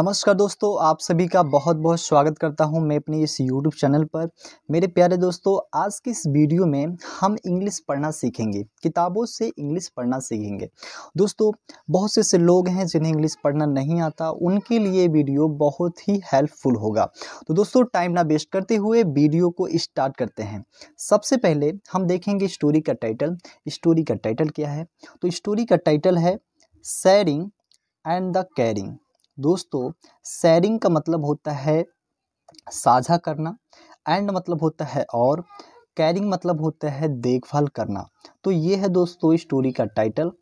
नमस्कार दोस्तों आप सभी का बहुत बहुत स्वागत करता हूं मैं अपने इस YouTube चैनल पर मेरे प्यारे दोस्तों आज की इस वीडियो में हम इंग्लिश पढ़ना सीखेंगे किताबों से इंग्लिश पढ़ना सीखेंगे दोस्तों बहुत से ऐसे लोग हैं जिन्हें इंग्लिश पढ़ना नहीं आता उनके लिए वीडियो बहुत ही हेल्पफुल होगा तो दोस्तों टाइम ना वेस्ट करते हुए वीडियो को स्टार्ट करते हैं सबसे पहले हम देखेंगे स्टोरी का टाइटल स्टोरी का टाइटल क्या है तो स्टोरी का टाइटल है सैरिंग एंड द कैरिंग दोस्तों शेयरिंग का मतलब होता है साझा करना एंड मतलब होता है और कैरिंग मतलब होता है देखभाल करना तो ये है दोस्तों स्टोरी का टाइटल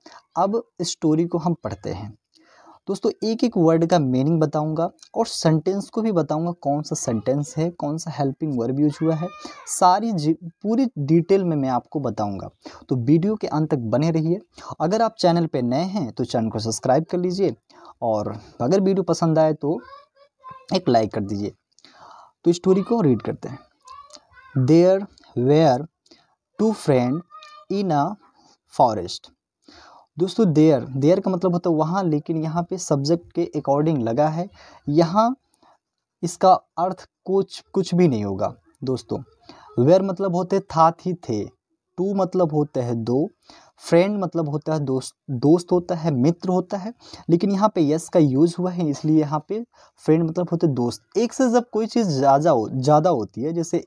अब स्टोरी को हम पढ़ते हैं दोस्तों एक एक वर्ड का मीनिंग बताऊंगा और सेंटेंस को भी बताऊंगा कौन सा सेंटेंस है कौन सा हेल्पिंग वर्ब यूज हुआ है सारी पूरी डिटेल में मैं आपको बताऊंगा तो वीडियो के अंत तक बने रहिए अगर आप चैनल पर नए हैं तो चैनल को सब्सक्राइब कर लीजिए और अगर वीडियो पसंद आए तो एक लाइक कर दीजिए तो स्टोरी को रीड करते हैं there were two friend in a forest दोस्तों देयर देयर का मतलब होता है वहाँ लेकिन यहाँ पे सब्जेक्ट के अकॉर्डिंग लगा है यहाँ इसका अर्थ कुछ कुछ भी नहीं होगा दोस्तों वेयर मतलब होते था थी थे टू मतलब होते हैं दो फ्रेंड मतलब होता है दोस्त दोस्त होता है मित्र होता है लेकिन यहाँ पे यस का यूज़ हुआ है इसलिए यहाँ पे फ्रेंड मतलब होते दोस्त एक से जब कोई चीज़ ज़्यादा हो ज़्यादा होती है जैसे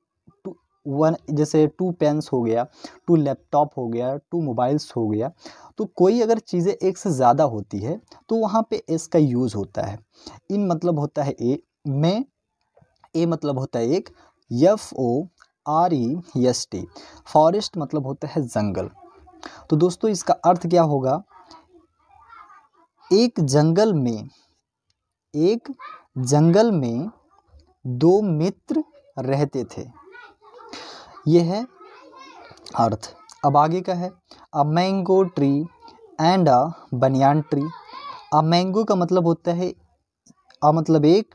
वन जैसे टू पेंस हो गया टू लैपटॉप हो गया टू मोबाइल्स हो गया तो कोई अगर चीज़ें एक से ज़्यादा होती है तो वहाँ पे एस का यूज़ होता है इन मतलब होता है ए में ए मतलब होता है एक F O R E S T forest मतलब होता है जंगल तो दोस्तों इसका अर्थ क्या होगा एक जंगल में एक जंगल में दो मित्र रहते थे ये है अर्थ अब आगे का है a mango tree and a banyan tree a mango का मतलब होता है अ मतलब एक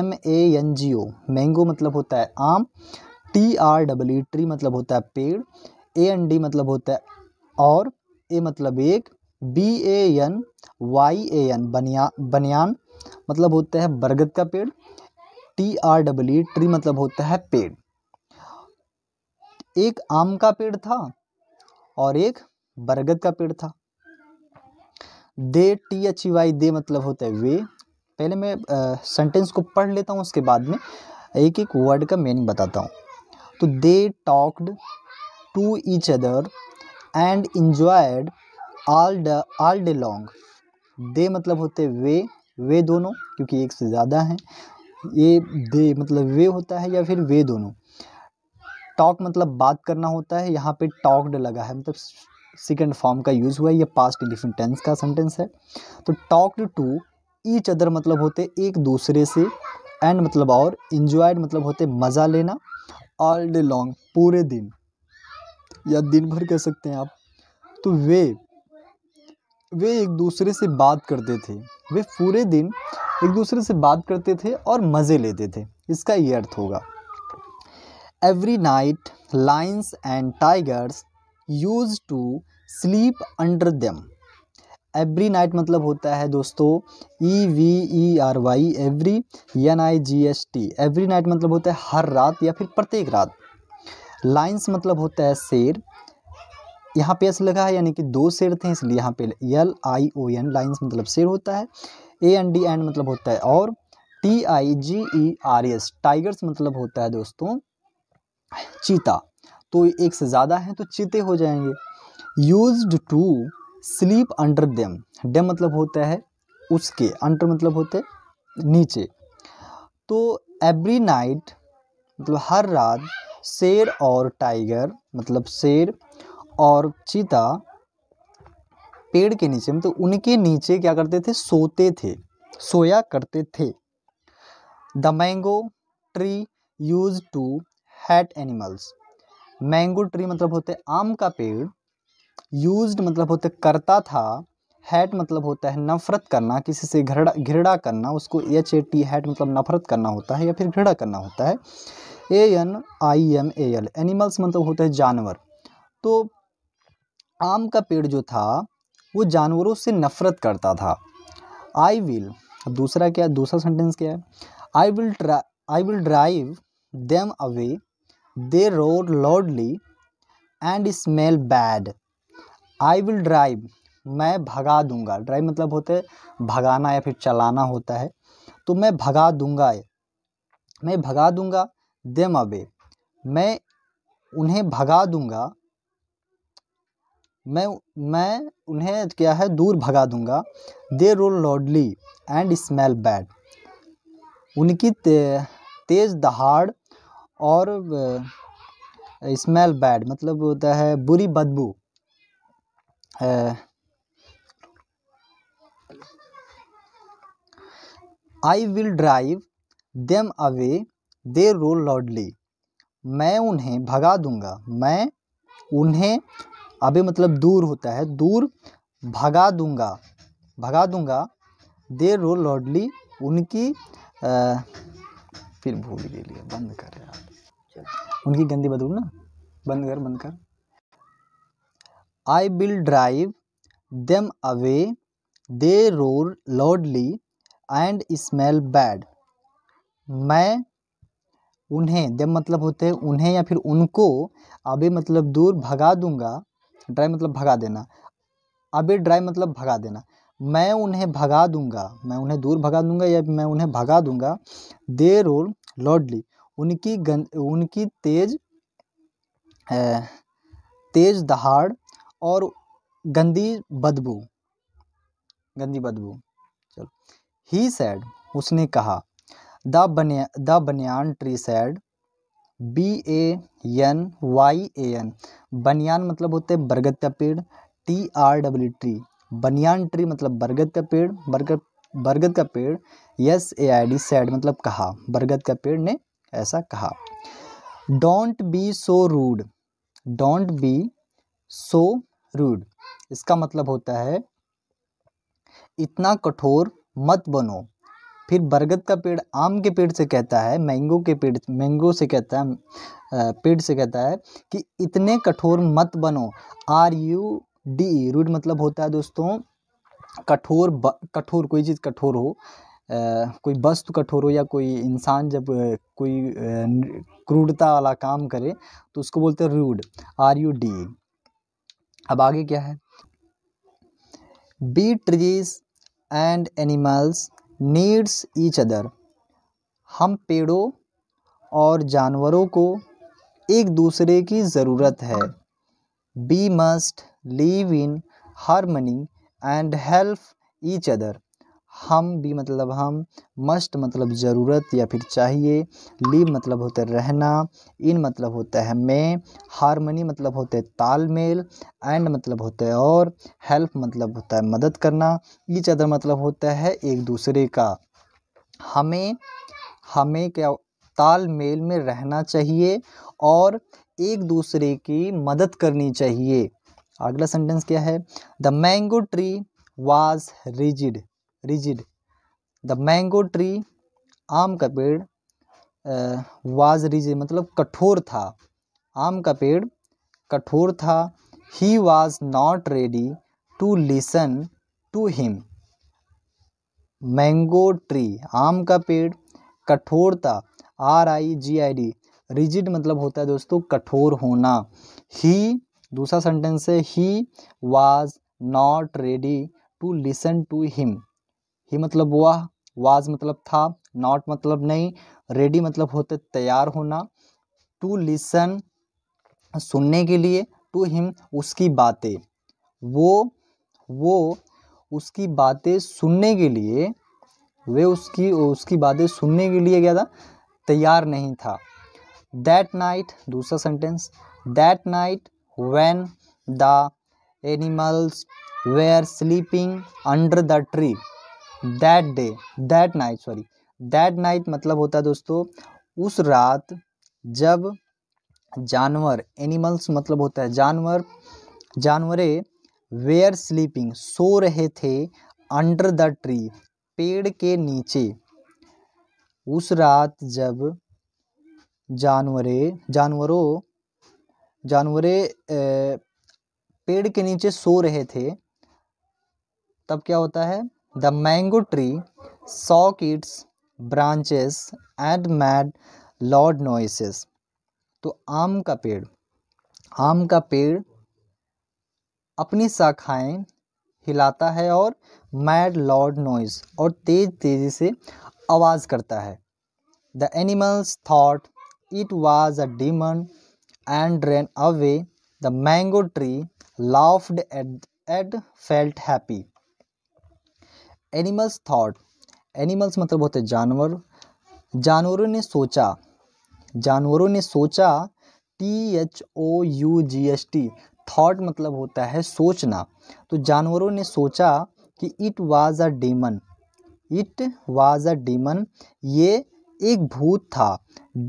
M A N G O mango मतलब होता है आम टी आर डब्ल्यू ट्री मतलब होता है पेड़ ए एन डी मतलब होता है और ए मतलब एक B A N Y A N banyan banyan मतलब होता है बरगद का पेड़ टी आर डब्ल्यू ट्री मतलब होता है पेड़ एक आम का पेड़ था और एक बरगद का पेड़ था they T H E Y मतलब होता है वे पहले मैं सेंटेंस को पढ़ लेता हूँ उसके बाद में एक एक वर्ड का मीनिंग बताता हूँ तो they talked to each other and enjoyed all the all day long they मतलब होते वे वे दोनों क्योंकि एक से ज़्यादा हैं ये दे मतलब वे होता है या फिर वे दोनों टॉक मतलब बात करना होता है यहाँ पे टॉक्ड लगा है मतलब सेकेंड फॉर्म का यूज़ हुआ है ये पास्ट डिफरेंट टेंस का सेंटेंस है तो टॉक्ड टू ईच अदर मतलब होते एक दूसरे से एंड मतलब और इंजॉयड मतलब होते मज़ा लेना ऑल डे लॉन्ग पूरे दिन या दिन भर कह सकते हैं आप तो वे वे एक दूसरे से बात करते थे वे पूरे दिन एक दूसरे से बात करते थे और मज़े लेते थे इसका ये अर्थ होगा Every night, lions and tigers used to sleep under them. Every night मतलब होता है दोस्तों E V E R Y every N I G S T every night मतलब होता है हर रात या फिर प्रत्येक रात लाइन्स मतलब होता है शेर यहाँ पे एस लगा है यानी कि दो शेर थे इसलिए यहाँ पे L I O N lions मतलब शेर होता है ए एन डी एंड मतलब होता है और T I G E R S tigers मतलब होता है दोस्तों चीता तो एक से ज़्यादा हैं तो चीते हो जाएंगे used to sleep under them them मतलब होता है उसके अंडर मतलब होते नीचे तो एवरी नाइट मतलब हर रात शेर और टाइगर मतलब शेर और चीता पेड़ के नीचे मतलब उनके नीचे क्या करते थे सोते थे सोया करते थे the mango tree use to hate animals mango tree मतलब होते आम का पेड़ यूज मतलब होते करता था हैट मतलब होता है नफरत करना किसी से घृणा घृड़ा करना उसको एच ए टी हैट मतलब नफरत करना होता है या फिर घृड़ा करना होता है A N I M A L animals मतलब होते हैं जानवर तो आम का पेड़ जो था वो जानवरों से नफरत करता था आई विल अब दूसरा क्या दूसरा सेंटेंस क्या है I will I will drive them away They roar loudly and smell bad. I will drive. मैं भगा दूंगा ड्राइव मतलब होते भगाना या फिर चलाना होता है तो मैं भगा दूंगा मैं भगा दूंगा देम मबे मैं उन्हें भगा दूंगा मैं मैं उन्हें क्या है दूर भगा दूंगा they roar loudly and smell bad उनकी ते, तेज़ दहाड़ और स्मेल बैड मतलब होता है बुरी बदबू I will drive them away they roar loudly मैं उन्हें भगा दूंगा मैं उन्हें अभी मतलब दूर होता है दूर भगा दूंगा भगा दूंगा दे रोल लॉडली उनकी आ, फिर भूल गई बंद कर यार कर उनकी गंदी बदबू ना बंद कर बंद कर I will drive them away they roar loudly and smell bad मैं उन्हें देम मतलब होते हैं उन्हें या फिर उनको अबे मतलब दूर भगा दूंगा ड्राइव मतलब भगा देना अबे ड्राइव मतलब भगा देना मैं उन्हें भगा दूंगा मैं उन्हें दूर भगा दूंगा या मैं उन्हें भगा दूंगा दे रोर लाउडली उनकी गन, उनकी तेज़ तेज़ दहाड़ और गंदी बदबू गंदी बदबू चलो ही सैड उसने कहा the banyan the banyan tree said B A N Y A N banyan मतलब होते हैं बरगद का पेड़ T R W tree banyan tree मतलब बरगद का पेड़ बरगद बरगद का पेड़ S A I D said मतलब कहा बरगद का पेड़ ने ऐसा कहा don't be so rude don't be so rude इसका मतलब होता है इतना कठोर मत बनो फिर बरगद का पेड़ आम के पेड़ से कहता है मैंगो के पेड़ मैंगो से कहता है पेड़ से कहता है कि इतने कठोर मत बनो आर यू डी रूड मतलब होता है दोस्तों कठोर कठोर कोई चीज़ कठोर हो कोई वस्तु कठोर हो या कोई इंसान जब कोई क्रूरता वाला काम करे तो उसको बोलते हैं रूड आर यू डी अब आगे क्या है we trees and animals needs each other हम पेड़ों और जानवरों को एक दूसरे की ज़रूरत है we must live in harmony and help each other हम भी मतलब हम मस्ट मतलब ज़रूरत या फिर चाहिए लीव मतलब होता है रहना इन मतलब होता है मैं हारमनी मतलब होता है तालमेल एंड मतलब होता है और हेल्प मतलब होता है मदद करना ईच अदर मतलब होता है एक दूसरे का हमें हमें क्या तालमेल में रहना चाहिए और एक दूसरे की मदद करनी चाहिए अगला सेंटेंस क्या है the mango tree was rigid rigid the mango tree आम का पेड़ वाज रिजिड मतलब कठोर था आम का पेड़ कठोर था he was not ready to listen to him mango tree आम का पेड़ कठोर था R I G I D rigid मतलब होता है दोस्तों कठोर होना ही दूसरा सेंटेंस है he was not ready to listen to him he मतलब हुआ वाज मतलब था नॉट मतलब नहीं रेडी मतलब होते तैयार होना टू लिसन सुनने के लिए टू हिम उसकी बातें वो वो उसकी बातें सुनने के लिए वे उसकी उसकी बातें सुनने के लिए क्या था तैयार नहीं था दैट नाइट दूसरा sentence that night the animals were sleeping under the tree that day that night sorry that night मतलब होता है दोस्तों उस रात जब जानवर एनिमल्स मतलब होता है जानवर जानवरें वेयर स्लीपिंग सो रहे थे अंडर द ट्री पेड़ के नीचे उस रात जब जानवरे जानवरों जानवरे पेड़ के नीचे सो रहे थे तब क्या होता है the mango tree shook its branches and made loud noises. तो आम का पेड़ आम का पेड़ अपनी शाखाएं हिलाता है और मैड लॉर्ड नॉइस और तेज तेज़ी से आवाज़ करता है the animals thought it was a demon and ran away the mango tree laughed at at felt happy animals thought animals मतलब होते जानवर जानवरों ने सोचा जानवरों ने सोचा T H O U G S T thought मतलब होता है सोचना तो जानवरों ने सोचा कि it was a demon it was a demon ये एक भूत था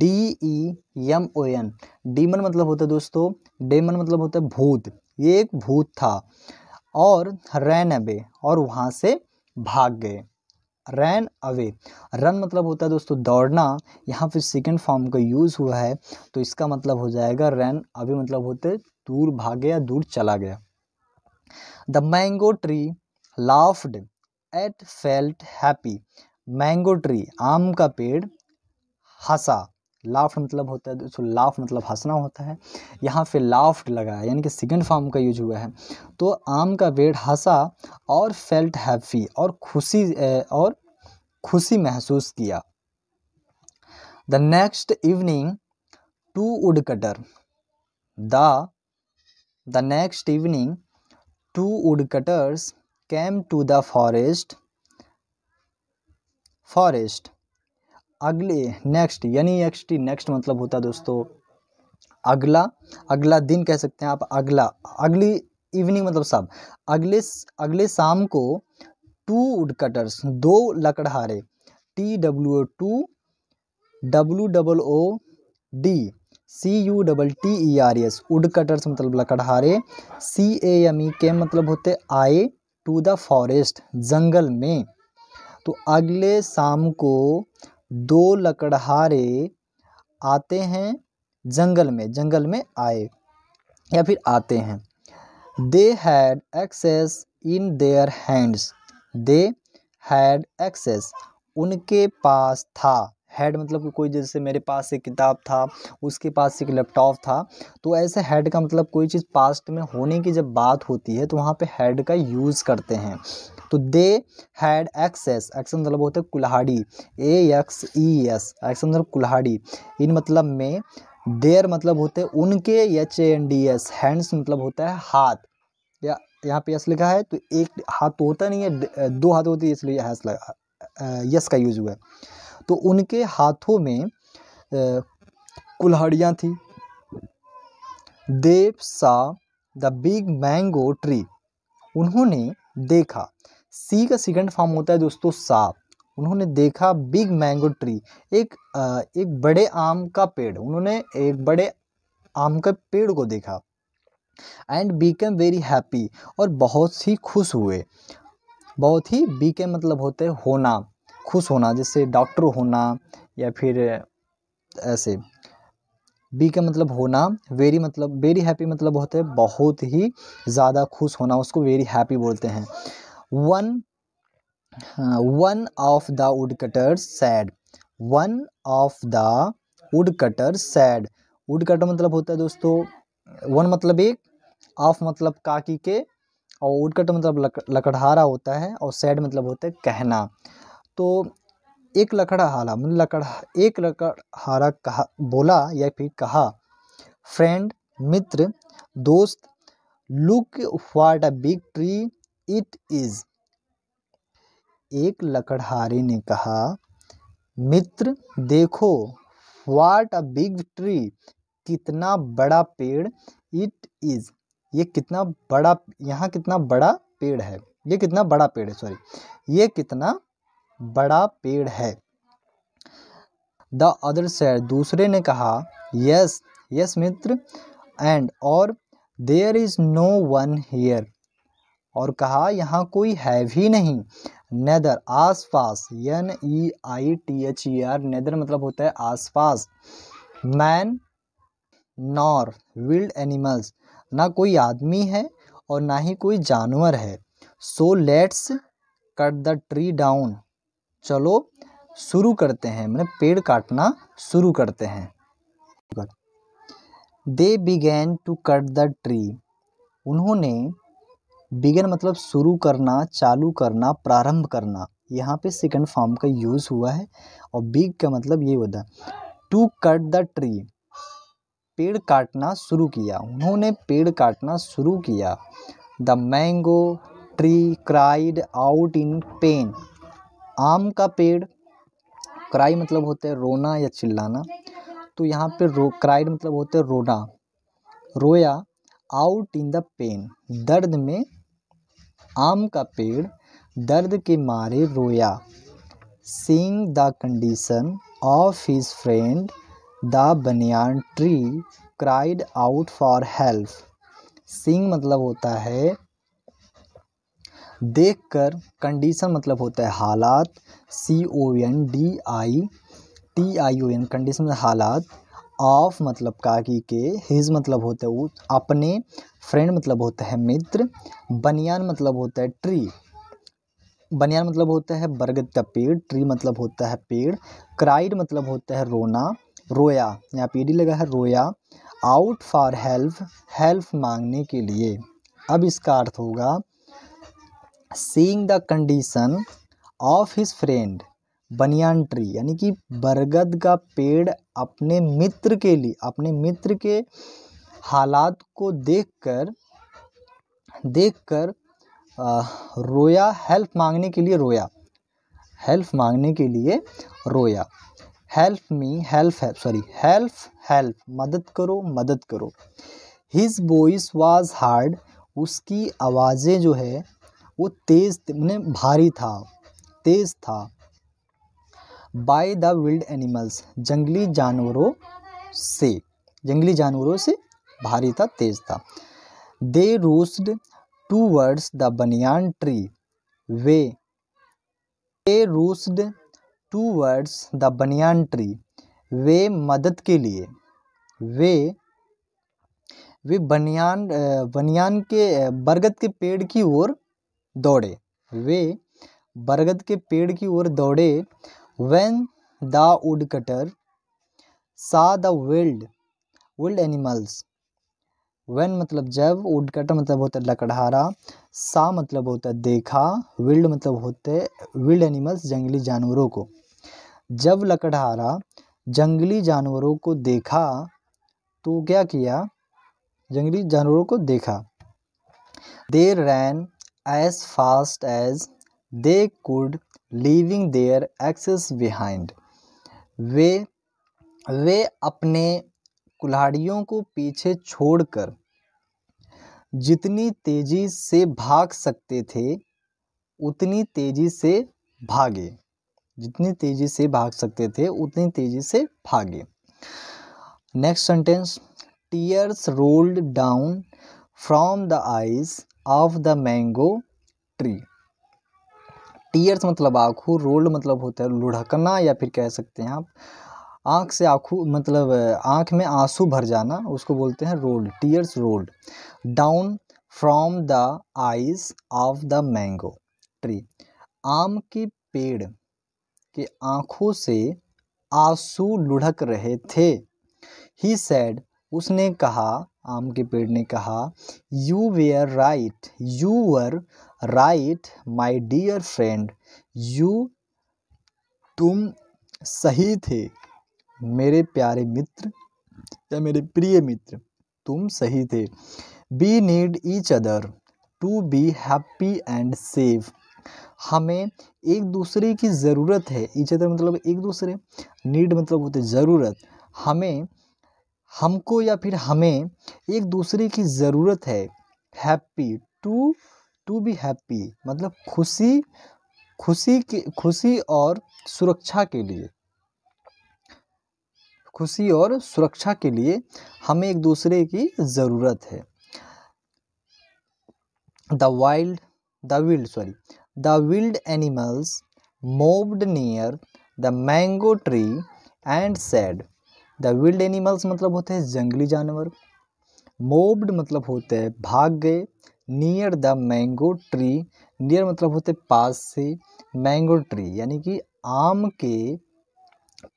D E M O N demon मतलब होता है दोस्तों डेमन मतलब होता है भूत ये एक भूत था और रैन अबे और वहाँ से भाग गए रैन अवे रन मतलब होता है दोस्तों दौड़ना यहाँ पे सेकेंड फॉर्म का यूज़ हुआ है तो इसका मतलब हो जाएगा रैन अवे मतलब होते दूर भाग गया दूर चला गया the mango tree laughed at felt happy mango tree आम का पेड़ हंसा लाफ मतलब होता है दोस्तों लाफ मतलब हंसना होता है यहाँ फिर लाफ्ट लगा है यानी कि सेकेंड फॉर्म का यूज हुआ है तो आम का पेड़ हंसा और फेल्ट हैप्पी और खुशी और खुशी महसूस किया the next evening two wood cutter the the next evening two wood cutters came to the forest forest अगले नेक्स्ट यानी एक्सटी नेक्स्ट मतलब होता है दोस्तों अगला अगला दिन कह सकते हैं आप अगला अगली इवनिंग मतलब सब अगले अगले शाम को टू वुड कटर्स दो लकड़हारे T W O two W double O D C U double T E R S wood cutters मतलब लकड़हारे सी ए एम ई के मतलब होते आए टू द फॉरेस्ट जंगल में तो अगले शाम को दो लकड़हारे आते हैं जंगल में जंगल में आए या फिर आते हैं they had axes in their hands they had axes उनके पास था हेड मतलब कि कोई जैसे मेरे पास एक किताब था उसके पास एक लैपटॉप था तो ऐसे हेड का मतलब कोई चीज़ पास्ट में होने की जब बात होती है तो वहाँ पे हैड का यूज़ करते हैं तो दे हैड एक्सेस एक्सेस मतलब होते कुल्हाड़ी A X E S axes मतलब कुल्हाड़ी इन मतलब में देर मतलब होते उनके H A N D S hands मतलब होता है हाथ या यहाँ पे यस लिखा है तो एक हाथ तो होता नहीं है दो हाथ होते हैं इसलिए हैस लगा यस का यूज हुआ है तो उनके हाथों में कुल्हाड़ियाँ थी देव सा द बिग मैंगो ट्री उन्होंने देखा सी का सेकंड फॉर्म होता है दोस्तों सांप उन्होंने देखा बिग मैंगो ट्री एक एक बड़े आम का पेड़ उन्होंने एक बड़े आम के पेड़ को देखा एंड बीकेम वेरी हैप्पी और बहुत ही खुश हुए बहुत ही बीकेम मतलब होते हैं होना खुश होना जैसे डॉक्टर होना या फिर ऐसे बी का मतलब होना वेरी मतलब वेरी हैप्पी मतलब होते हैं बहुत ही ज़्यादा खुश होना उसको वेरी हैप्पी बोलते हैं one one of the wood cutter said one of the wood cutter said wood cutter मतलब होता है दोस्तों वन मतलब एक ऑफ मतलब काकी के और वुड कटर मतलब लक, लकड़हारा होता है और सैड मतलब होता है कहना तो एक लकड़हारा मतलब लकड़ एक लकड़हारा कहा बोला या फिर कहा फ्रेंड मित्र दोस्त look what a big tree it is एक लकड़हारे ने कहा मित्र देखो वाट अ बिग ट्री कितना बड़ा पेड़ इट इज़ ये कितना बड़ा यहाँ कितना बड़ा पेड़ है ये कितना बड़ा पेड़ है सॉरी ये कितना बड़ा पेड़ है द अदर सैर दूसरे ने कहा यस यस मित्र एंड और there is no one here और कहा यहाँ कोई है भी नहीं नेदर आस पास N E e I T H E e R neither मतलब होता है आस पास मैन नॉर विल्ड एनिमल्स ना कोई आदमी है और ना ही कोई जानवर है so let's cut the tree down चलो शुरू करते हैं मैंने पेड़ काटना शुरू करते हैं they began to cut the tree उन्होंने बिगन मतलब शुरू करना चालू करना प्रारंभ करना यहाँ पे सेकंड फॉर्म का यूज़ हुआ है और बिग का मतलब ये होता है टू कट द ट्री पेड़ काटना शुरू किया उन्होंने पेड़ काटना शुरू किया the mango tree cried out in pain आम का पेड़ क्राई मतलब होता है रोना या चिल्लाना तो यहाँ पे रो क्राइड मतलब होता है रोना रोया आउट इन द पेन दर्द में आम का पेड़ दर्द के मारे रोया seeing the condition of his friend the banyan tree cried out for help seeing मतलब होता है देखकर कंडीशन मतलब होता है हालात C O N D I T I O N condition मतलब हालात ऑफ मतलब काकी के हिज मतलब होता है वो अपने फ्रेंड मतलब होता है मित्र बनियान मतलब होता है ट्री बनियान मतलब होता है बरगद का पेड़ ट्री मतलब होता है पेड़ क्राइड मतलब होता है रोना रोया यहाँ पे डी लगा है रोया आउट फॉर हेल्प हेल्प मांगने के लिए अब इसका अर्थ होगा seeing the condition of his friend banyan tree यानी कि बरगद का पेड़ अपने मित्र के लिए अपने मित्र के हालात को देखकर देखकर रोया हेल्प मांगने के लिए रोया हेल्प मांगने के लिए रोया help me help help sorry help help मदद करो मदद करो हिज वॉइस वाज हार्ड उसकी आवाज़ें जो है वो तेज़ मैंने भारी था तेज़ था बाय द विल्ड एनिमल्स जंगली जानवरों से जंगली जानवरों से भारी था तेज था they rushed towards the banyan tree वे they rushed towards the banyan tree वे मदद के लिए वे वे बनियान बनियान के बरगद के पेड़ की ओर दौड़े वे बरगद के पेड़ की ओर दौड़े when the wood cutter saw the wild wild animals one मतलब जब वुड कटर मतलब होता है लकड़हारा सा मतलब होता है देखा विल्ड मतलब होते विल्ड एनिमल्स जंगली जानवरों को जब लकड़हारा जंगली जानवरों को देखा तो क्या किया जंगली जानवरों को देखा they ran as fast as they could leaving their axes behind वे वे अपने कुल्हाड़ियों को पीछे छोड़कर जितनी तेज़ी से भाग सकते थे उतनी तेज़ी से भागे जितनी तेज़ी से भाग सकते थे उतनी तेज़ी से भागे next sentence tears rolled down from the eyes of the mango tree tears मतलब आंखों रोल्ड मतलब होता है लुढ़कना या फिर कह सकते हैं आप आँख से आँखों मतलब आँख में आंसू भर जाना उसको बोलते हैं rolled tears rolled down from the eyes of the mango tree आम के पेड़ के आँखों से आंसू लुढ़क रहे थे ही सैड उसने कहा आम के पेड़ ने कहा you were right you were right my dear friend you तुम सही थे मेरे प्यारे मित्र या मेरे प्रिय मित्र तुम सही थे we need each other to be happy and safe हमें एक दूसरे की ज़रूरत है ईच अदर मतलब एक दूसरे नीड मतलब होते ज़रूरत हमें हमको या फिर हमें एक दूसरे की ज़रूरत है happy to to be happy मतलब खुशी खुशी के खुशी और सुरक्षा के लिए खुशी और सुरक्षा के लिए हमें एक दूसरे की ज़रूरत है the wild the wild sorry the wild animals mobbed near the mango tree and said the wild animals मतलब होते हैं जंगली जानवर मोब्ड मतलब होते हैं भाग गए near the mango tree near मतलब होते पास से मैंगो ट्री यानी कि आम के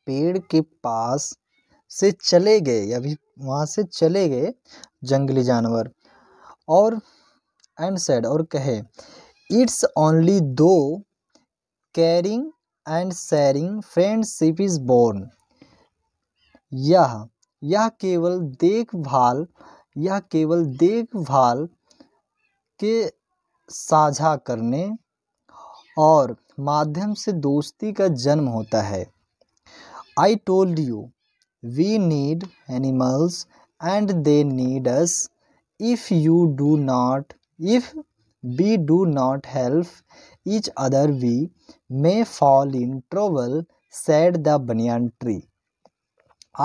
पेड़ के पास से चले गए अभी वहाँ से चले गए जंगली जानवर और एंड सेड और कहे it's only through caring and sharing friendship is born यह यह केवल देखभाल यह केवल देखभाल के साझा करने और माध्यम से दोस्ती का जन्म होता है I told you we need animals and they need us if you do not if we do not help each other we may fall in trouble said the banyan tree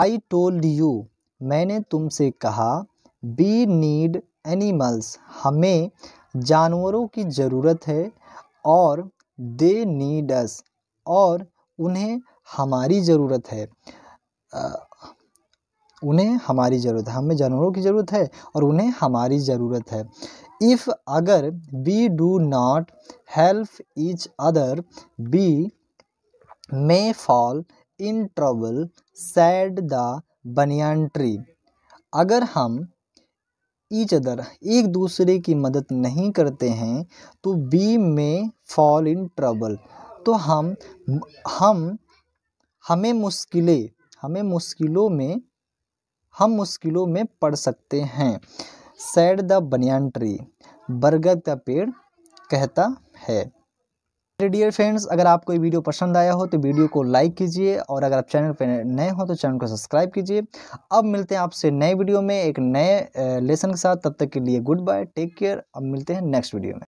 i told you मैंने तुमसे कहा we need animals हमें जानवरों की ज़रूरत है और they need us और उन्हें हमारी ज़रूरत है उन्हें हमारी ज़रूरत है हमें जानवरों की ज़रूरत है और उन्हें हमारी ज़रूरत है इफ़ अगर we do not help each other we may fall in trouble said the banyan tree अगर हम ईच अदर एक दूसरे की मदद नहीं करते हैं तो we may fall in trouble तो हम हम हमें मुश्किलें हमें मुश्किलों में हम मुश्किलों में पड़ सकते हैं सैड द बनियान ट्री बरगद का पेड़ कहता है मेरे डियर फ्रेंड्स अगर आपको ये वीडियो पसंद आया हो तो वीडियो को लाइक कीजिए और अगर आप चैनल पर नए हो तो चैनल को सब्सक्राइब कीजिए अब मिलते हैं आपसे नए वीडियो में एक नए लेसन के साथ तब तक के लिए गुड बाय टेक केयर अब मिलते हैं नेक्स्ट वीडियो में